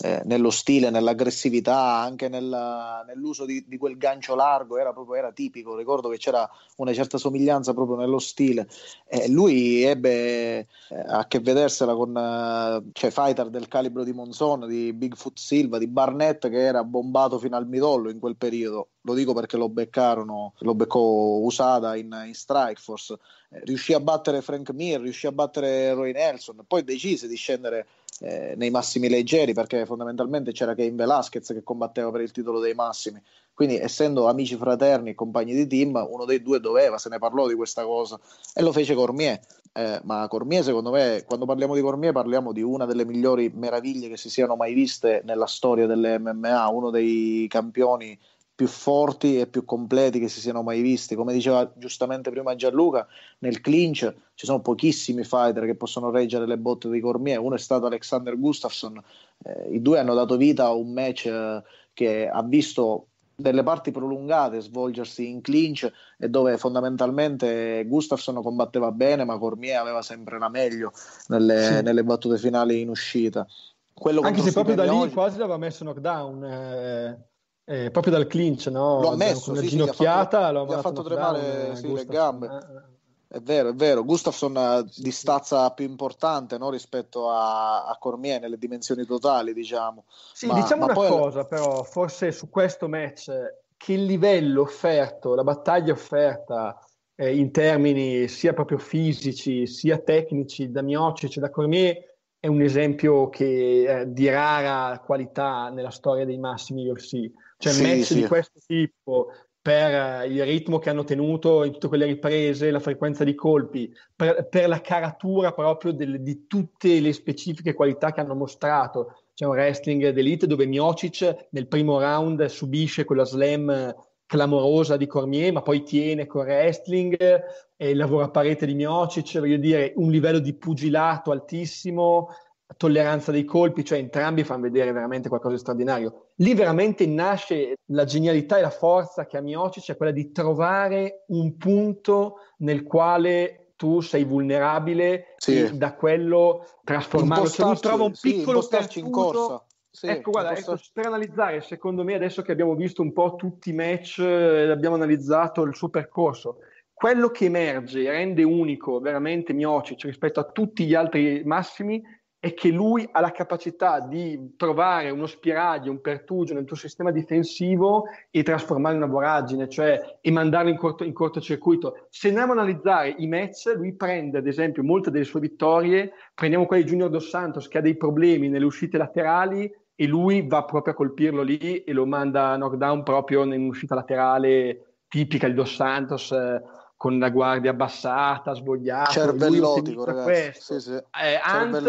eh, nello stile, nell'aggressività, anche nella, nell'uso di, di, quel gancio largo, era proprio era tipico, ricordo che c'era una certa somiglianza proprio nello stile. Eh, lui ebbe eh, a che vedersela con eh, cioè, fighter del calibro di Monzon, di Bigfoot Silva, di Barnett che era bombato fino al midollo in quel periodo, lo dico perché lo beccarono, lo beccò Usada in, in Strikeforce, eh, riuscì a battere Frank Mir, riuscì a battere Roy Nelson, poi decise di scendere eh, nei massimi leggeri perché fondamentalmente c'era Kevin Velasquez che combatteva per il titolo dei massimi quindi essendo amici fraterni e compagni di team uno dei due doveva, se ne parlò di questa cosa e lo fece Cormier eh, ma Cormier secondo me quando parliamo di Cormier parliamo di una delle migliori meraviglie che si siano mai viste nella storia delle MMA uno dei campioni più forti e più completi che si siano mai visti. Come diceva giustamente prima Gianluca, nel clinch ci sono pochissimi fighter che possono reggere le botte di Cormier. Uno è stato Alexander Gustafsson, eh, i due hanno dato vita a un match eh, che ha visto delle parti prolungate svolgersi in clinch e dove fondamentalmente Gustafsson combatteva bene ma Cormier aveva sempre la meglio nelle, sì. nelle battute finali in uscita. Quello Anche se proprio da lì oggi... quasi l'aveva messo knockdown. Eh eh, proprio dal clinch, no? L'ho messo, una sì, ginocchiata, sì, gli ha fatto, tremare sì, le gambe. Eh, eh. È vero, è vero. Gustafsson eh, di stazza più importante no? rispetto a, a, Cormier nelle dimensioni totali, diciamo. Sì, ma, diciamo ma una poi... cosa però, forse su questo match, che il livello offerto, la battaglia offerta eh, in termini sia proprio fisici, sia tecnici, da Miocic, da Cormier, è un esempio che, eh, di rara qualità nella storia dei massimi UFC. Cioè, sì, match sì. di questo tipo, per eh, il ritmo che hanno tenuto in tutte quelle riprese, la frequenza di colpi, per, per la caratura proprio del, di tutte le specifiche qualità che hanno mostrato. C'è un wrestling d'elite dove Miocic nel primo round subisce quella slam clamorosa di Cormier, ma poi tiene con wrestling, eh, il a parete di Miocic, voglio dire, un livello di pugilato altissimo, tolleranza dei colpi, cioè entrambi fanno vedere veramente qualcosa di straordinario. Lì veramente nasce la genialità e la forza che ha Miocic, è quella di trovare un punto nel quale tu sei vulnerabile sì. e da quello trasformarlo. Cioè lui trova un piccolo sì, in corsa sì, ecco, guarda, posso... ecco, per analizzare, secondo me, adesso che abbiamo visto un po' tutti i match eh, e abbiamo analizzato il suo percorso, quello che emerge e rende unico veramente Miocic rispetto a tutti gli altri massimi è che lui ha la capacità di trovare uno spiraglio, un pertugio nel tuo sistema difensivo e trasformarlo in una voragine, cioè e mandarlo in, corto, in cortocircuito. Se andiamo ad analizzare i match, lui prende ad esempio molte delle sue vittorie, prendiamo quelle di Junior Dos Santos che ha dei problemi nelle uscite laterali e lui va proprio a colpirlo lì e lo manda a knockdown proprio in un'uscita laterale tipica di Dos Santos eh, con la guardia abbassata, svogliata. Cervellotico, ragazzi. Sì, sì. Eh, Ant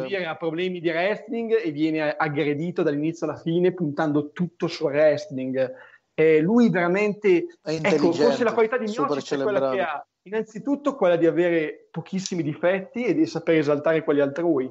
dire, ha problemi di wrestling e viene aggredito dall'inizio alla fine puntando tutto sul wrestling. Eh, lui veramente... È ecco, forse la qualità di Miocic è quella che ha. Innanzitutto quella di avere pochissimi difetti e di sapere esaltare quelli altrui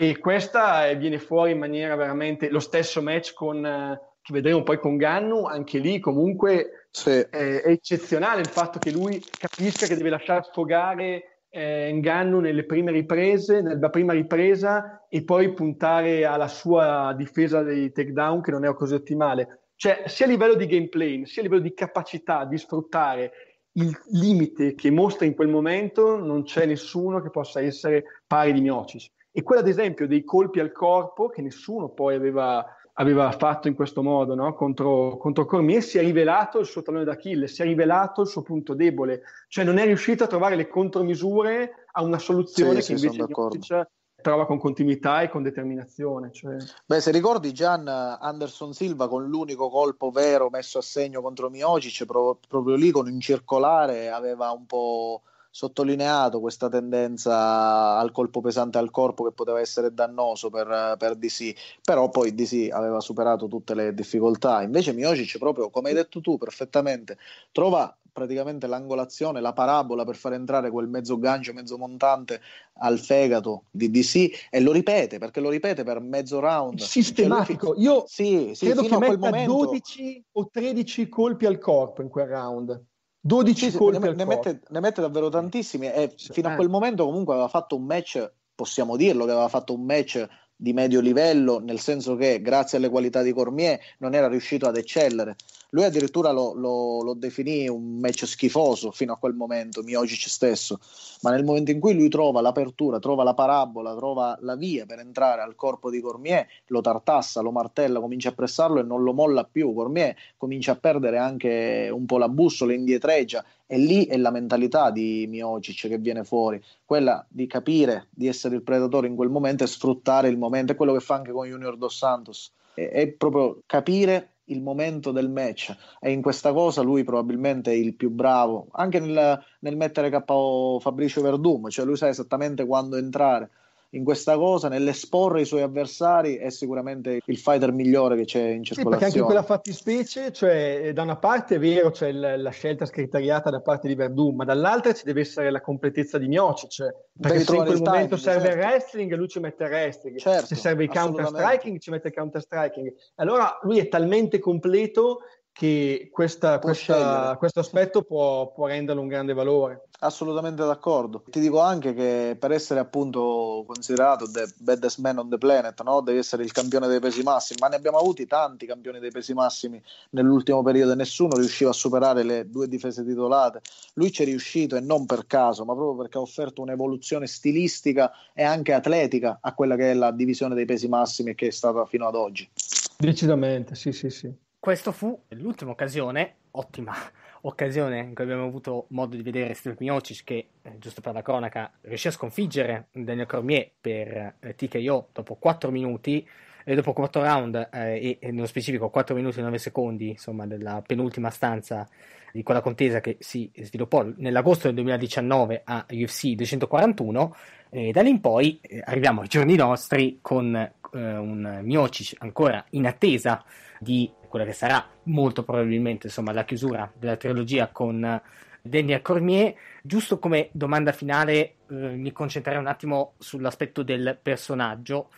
e questa eh, viene fuori in maniera veramente lo stesso match con, eh, che vedremo poi con Gannu, anche lì comunque sì. è, è, eccezionale il fatto che lui capisca che deve lasciare sfogare eh, Gannu nelle prime riprese, nella prima ripresa e poi puntare alla sua difesa dei takedown che non è così ottimale. Cioè, sia a livello di gameplay, sia a livello di capacità di sfruttare il limite che mostra in quel momento, non c'è nessuno che possa essere pari di Miocic e quella ad esempio dei colpi al corpo che nessuno poi aveva, aveva fatto in questo modo no? contro, contro Cormier, si è rivelato il suo tallone d'Achille, si è rivelato il suo punto debole, cioè non è riuscito a trovare le contromisure a una soluzione sì, che sì, invece Jokic trova con continuità e con determinazione. Cioè... Beh, se ricordi Gian Anderson Silva con l'unico colpo vero messo a segno contro Miocic, proprio lì con un circolare aveva un po' sottolineato questa tendenza al colpo pesante al corpo che poteva essere dannoso per, per DC, però poi DC aveva superato tutte le difficoltà. Invece Miocic, proprio come hai detto tu perfettamente, trova praticamente l'angolazione, la parabola per far entrare quel mezzo gancio, mezzo montante al fegato di DC e lo ripete perché lo ripete per mezzo round cioè, sistematico. Io sì, sì, credo che metta momento... 12 o 13 colpi al corpo in quel round. 12 sì, colpi ne, ne, mette, ne, mette, davvero tantissimi e sì, fino eh. a quel momento comunque aveva fatto un match possiamo dirlo che aveva fatto un match di medio livello, nel senso che grazie alle qualità di Cormier non era riuscito ad eccellere. Lui addirittura lo, lo, lo definì un match schifoso fino a quel momento, Miocic stesso, ma nel momento in cui lui trova l'apertura, trova la parabola, trova la via per entrare al corpo di Cormier, lo tartassa, lo martella, comincia a pressarlo e non lo molla più. Cormier comincia a perdere anche un po' la bussola, indietreggia e lì è la mentalità di Miocic che viene fuori, quella di capire di essere il predatore in quel momento e sfruttare il momento. È quello che fa anche con Junior Dos Santos. È, è proprio capire il momento del match e in questa cosa lui probabilmente è il più bravo anche nel, nel mettere KO Fabricio Verdum cioè lui sa esattamente quando entrare in questa cosa, nell'esporre i suoi avversari, è sicuramente il fighter migliore che c'è in circolazione. Sì, perché anche in quella fattispecie, cioè, eh, da una parte è vero c'è l- la scelta scriteriata da parte di Verdun, ma dall'altra ci deve essere la completezza di Miocic, cioè, perché Devi se in quel momento timing, serve certo. il wrestling, lui ci mette il wrestling, certo, se serve il counter striking, ci mette il counter striking. Allora lui è talmente completo che questa, questa, questo aspetto può, può renderlo un grande valore. Assolutamente d'accordo. Ti dico anche che per essere appunto considerato the baddest man on the planet, no? devi essere il campione dei pesi massimi, ma ne abbiamo avuti tanti campioni dei pesi massimi nell'ultimo periodo e nessuno riusciva a superare le due difese titolate. Lui ci è riuscito e non per caso, ma proprio perché ha offerto un'evoluzione stilistica e anche atletica a quella che è la divisione dei pesi massimi che è stata fino ad oggi. Decisamente, sì, sì, sì. Questo fu l'ultima occasione, ottima occasione in cui abbiamo avuto modo di vedere Steve Miocic che, eh, giusto per la cronaca, riuscì a sconfiggere Daniel Cormier per eh, TKO dopo 4 minuti, eh, dopo 4 round eh, e, e nello specifico 4 minuti e 9 secondi insomma, della penultima stanza di quella contesa che si sviluppò nell'agosto del 2019 a UFC 241 e da lì in poi arriviamo ai giorni nostri con un Miocic ancora in attesa di quella che sarà molto probabilmente insomma, la chiusura della trilogia con eh, Daniel Cormier. Giusto come domanda finale eh, mi concentrerò un attimo sull'aspetto del personaggio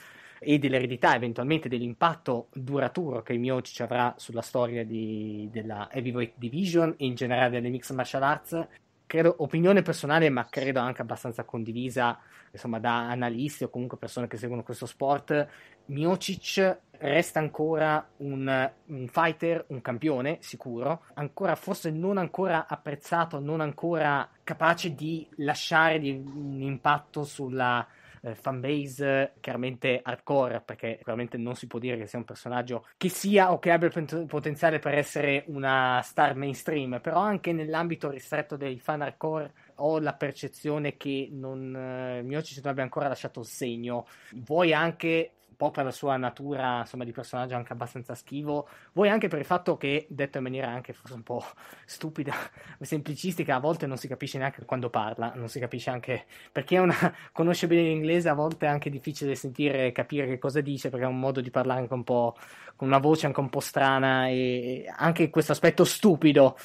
e dell'eredità, eventualmente dell'impatto duraturo che Mioci ci avrà sulla storia di, della Heavyweight Division e in generale delle Mixed Martial Arts credo, opinione personale, ma credo anche abbastanza condivisa, insomma, da analisti o comunque persone che seguono questo sport, Miocic resta ancora un, un, fighter, un campione sicuro, ancora forse non ancora apprezzato, non ancora capace di lasciare di, un impatto sulla, eh, fanbase chiaramente hardcore, perché sicuramente non si può dire che sia un personaggio che sia o che abbia il potenziale per essere una star mainstream, però anche nell'ambito ristretto dei fan hardcore ho la percezione che non, eh, Miocic non abbia ancora lasciato il segno. Vuoi anche po' per la sua natura insomma, di personaggio anche abbastanza schivo, vuoi anche per il fatto che, detto in maniera anche forse un po' stupida, e semplicistica, a volte non si capisce neanche quando parla, non si capisce anche perché una, conosce bene l'inglese, a volte è anche difficile sentire e capire che cosa dice perché ha un modo di parlare anche un po' con una voce anche un po' strana e anche questo aspetto stupido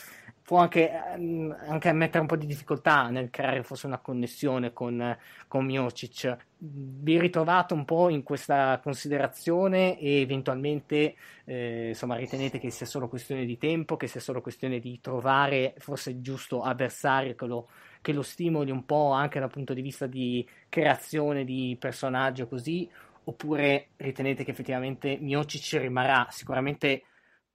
può anche, ehm, anche, mettere un po' di difficoltà nel creare forse una connessione con, con Miocic. Vi ritrovate un po' in questa considerazione e eventualmente eh, insomma, ritenete che sia solo questione di tempo, che sia solo questione di trovare forse il giusto avversario che lo, che lo stimoli un po' anche dal punto di vista di creazione di personaggio così, oppure ritenete che effettivamente Miocic rimarrà sicuramente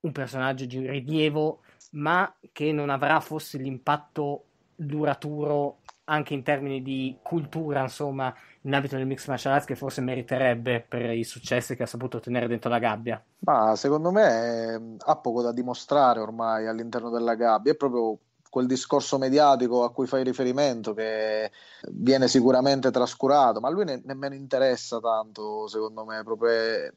un personaggio di rilievo ma che non avrà forse l'impatto duraturo anche in termini di cultura, insomma, in ambito del mix martial arts che forse meriterebbe per i successi che ha saputo ottenere dentro la gabbia? Ma secondo me ehm, ha poco da dimostrare ormai all'interno della gabbia, è proprio quel discorso mediatico a cui fai riferimento che viene sicuramente trascurato, ma a lui ne- nemmeno interessa tanto, secondo me, proprio eh,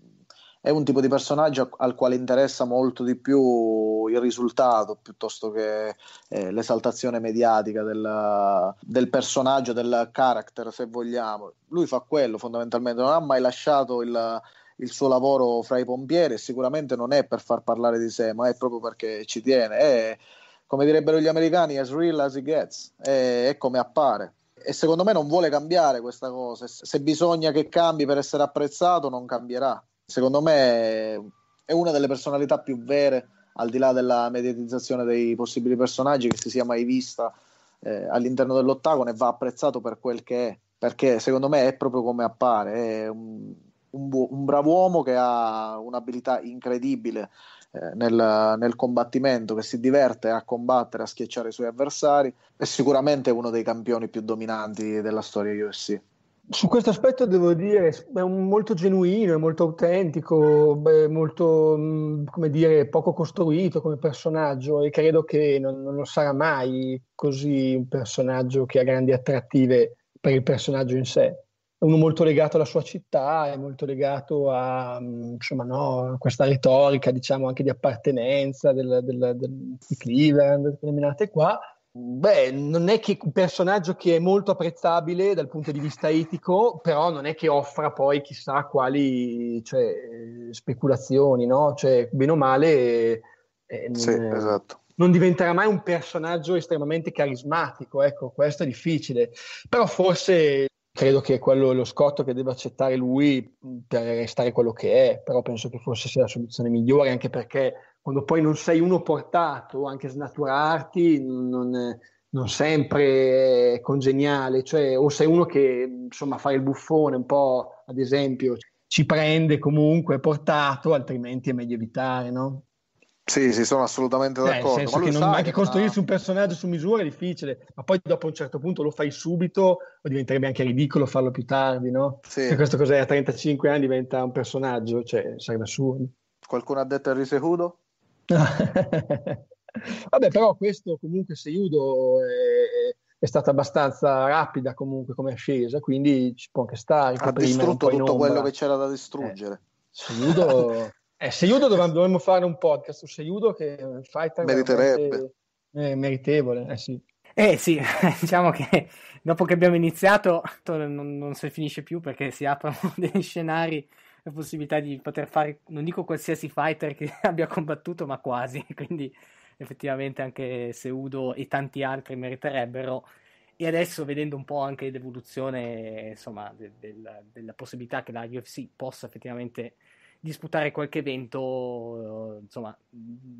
è un tipo di personaggio al quale interessa molto di più il risultato piuttosto che eh, l'esaltazione mediatica del, del, personaggio, del character, se vogliamo. Lui fa quello fondamentalmente, non ha mai lasciato il, il suo lavoro fra i pompieri e sicuramente non è per far parlare di sé, ma è proprio perché ci tiene. È, come direbbero gli americani, as real as it gets, è, è come appare e secondo me non vuole cambiare questa cosa. Se bisogna che cambi per essere apprezzato, non cambierà secondo me è una delle personalità più vere, al di là della mediatizzazione dei possibili personaggi che si sia mai vista eh, all'interno dell'ottagono e va apprezzato per quel che è, perché secondo me è proprio come appare, è un, un, bu- un bravo uomo che ha un'abilità incredibile eh, nel, nel, combattimento, che si diverte a combattere, a schiacciare i suoi avversari, è sicuramente uno dei campioni più dominanti della storia UFC. Su questo aspetto devo dire, è molto genuino, è molto autentico, è molto, mm, come dire, poco costruito come personaggio e credo che non, non lo sarà mai così un personaggio che ha grandi attrattive per il personaggio in sé. È uno molto legato alla sua città, è molto legato a, mm, insomma, no, a questa retorica, diciamo, anche di appartenenza del, del, del, di Cleveland, determinate qua, Beh, non è che un personaggio che è molto apprezzabile dal punto di vista etico, però non è che offra poi chissà quali cioè, speculazioni, no? Cioè, bene o male, eh, non, sì, esatto. non, diventerà mai un personaggio estremamente carismatico, ecco, questo è difficile. Però forse credo che quello è lo scotto che deve accettare lui mm, per restare quello che è, però penso che forse sia la soluzione migliore, anche perché quando poi non sei uno portato, anche snaturarti, non, non sempre è congeniale, cioè o sei uno che insomma fa il buffone un po', ad esempio, ci prende comunque portato, altrimenti è meglio evitare, no? Sì, sì, sono assolutamente d'accordo. Eh, nel senso che non, anche costruirsi un personaggio su misura è difficile, ma poi dopo un certo punto lo fai subito, diventerebbe anche ridicolo farlo più tardi, no? Sì. Se cioè, questo cos'è, a 35 anni diventa un personaggio, cioè sarebbe assurdo. Qualcuno ha detto Henry Sehudo? Vabbè, però questo comunque Sehudo è, è stata abbastanza rapida comunque come ascesa, quindi ci può anche stare. Ha distrutto tutto quello che c'era da eh, distruggere. Eh, Sehudo... Eh, Seiudo dovremmo fare un podcast su Seiudo che Fighter meriterebbe. È eh, meritevole, eh sì. Eh sì, diciamo che dopo che abbiamo iniziato non, non si finisce più perché si aprono degli scenari la possibilità di poter fare, non dico qualsiasi fighter che abbia combattuto, ma quasi, quindi effettivamente anche Seudo e tanti altri meriterebbero. E adesso vedendo un po' anche l'evoluzione, insomma, de- de- della possibilità che la UFC possa effettivamente disputare qualche evento, eh, insomma,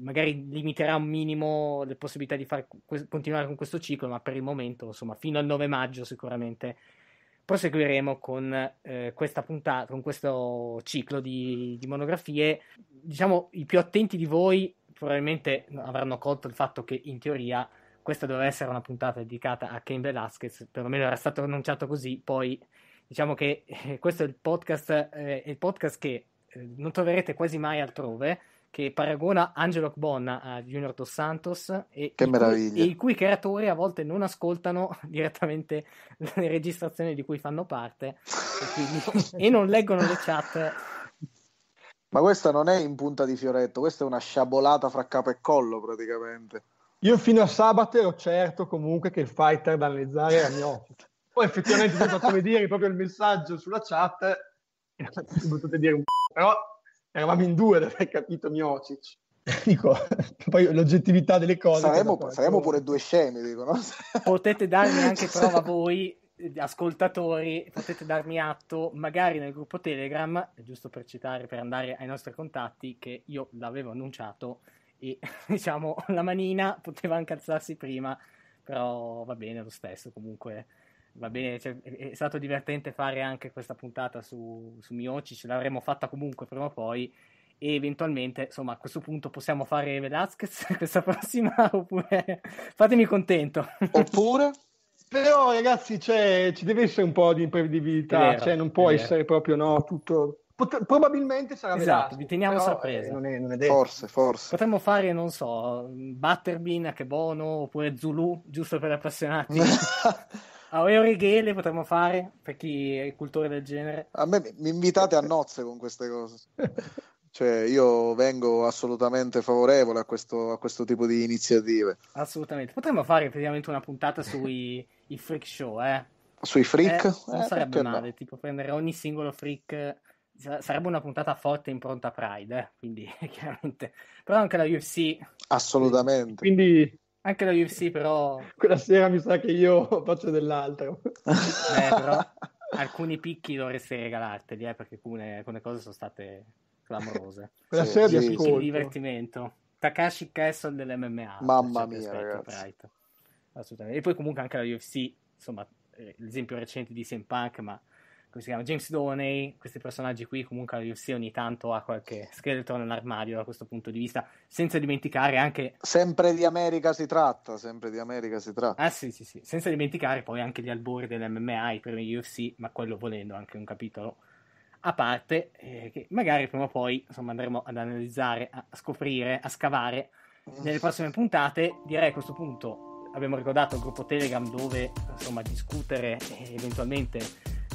magari limiterà un minimo le possibilità di far, continuare con questo ciclo, ma per il momento, insomma, fino al 9 maggio sicuramente proseguiremo con eh, questa puntata, con questo ciclo di, di, monografie. Diciamo, i più attenti di voi probabilmente avranno colto il fatto che in teoria questa doveva essere una puntata dedicata a Ken Velasquez, perlomeno era stato annunciato così, poi diciamo che eh, questo è il podcast, eh, è il podcast che eh, non troverete quasi mai altrove, che paragona Angelo Bonna a Junior Dos Santos e, che i cui, e i cui creatori a volte non ascoltano direttamente le registrazioni di cui fanno parte e, quindi, e non leggono le chat. Ma questa non è in punta di fioretto, questa è una sciabolata fra capo e collo praticamente. Io fino a sabato ero certo comunque che il fighter da analizzare era mio. Poi effettivamente sono stato a vedere proprio il messaggio sulla chat potete dire un c***o, però eravamo in due ad aver capito Miocic. Dico, poi l'oggettività delle cose. Saremmo, saremmo pure due scemi, dico, no? Potete darmi anche cioè, prova voi, eh, ascoltatori, potete darmi atto, magari nel gruppo Telegram, giusto per citare, per andare ai nostri contatti, che io l'avevo annunciato e diciamo la manina poteva anche alzarsi prima, però va bene lo stesso comunque. Va bene, cioè, è stato divertente fare anche questa puntata su, su Miocci, ce l'avremmo fatta comunque prima o poi e eventualmente, insomma, a questo punto possiamo fare Velazquez questa prossima oppure fatemi contento. Oppure? Però ragazzi, cioè, ci deve essere un po' di imprevedibilità, vero, cioè non può essere proprio no, tutto Pot- probabilmente sarà esatto, vi teniamo però, sorpresa. Eh, non è, non è forse, forse. Potremmo fare, non so, Butterbean, che buono, oppure Zulu, giusto per appassionati. A Eori Gale potremmo fare per chi è cultore del genere. A me mi invitate a nozze con queste cose. Cioè, io vengo assolutamente favorevole a questo, a questo tipo di iniziative. Assolutamente. Potremmo fare effettivamente una puntata sui freak show, eh? Sui freak? Eh, non eh, sarebbe male, no. tipo prendere ogni singolo freak sarebbe una puntata forte impronta Pride, eh? quindi chiaramente. Però anche la UFC. Assolutamente. Quindi anche la UFC però... Quella sera mi sa che io faccio dell'altro. Eh, però alcuni picchi dovresti regalarteli, eh, perché alcune, alcune, cose sono state clamorose. Quella sera sì. di ascolto. Di divertimento. Takashi Castle dell'MMA. Mamma mia, aspetto, Assolutamente. E poi comunque anche la UFC, insomma, eh, l'esempio recente di CM Punk, ma come si chiama, James Doney, questi personaggi qui comunque la UFC ogni tanto ha qualche scheletro nell'armadio da questo punto di vista, senza dimenticare anche... Sempre di America si tratta, sempre di America si tratta. Ah sì, sì, sì, senza dimenticare poi anche gli albori dell'MMA, i primi UFC, ma quello volendo anche un capitolo a parte, eh, che magari prima o poi insomma, andremo ad analizzare, a scoprire, a scavare nelle prossime puntate. Direi a questo punto abbiamo ricordato il gruppo Telegram dove insomma discutere eventualmente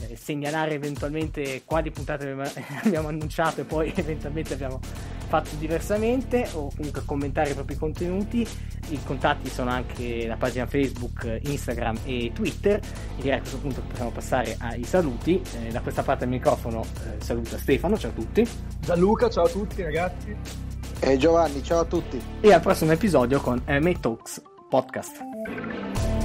eh, segnalare eventualmente quali puntate abbiamo annunciato e poi eventualmente abbiamo fatto diversamente o comunque commentare i propri contenuti. I contatti sono anche la pagina Facebook, Instagram e Twitter. Direi a questo punto possiamo passare ai saluti. Eh, da questa parte del microfono eh, saluta Stefano, ciao a tutti. Gianluca, ciao a tutti ragazzi. E Giovanni, ciao a tutti. E al prossimo episodio con MA Talks Podcast.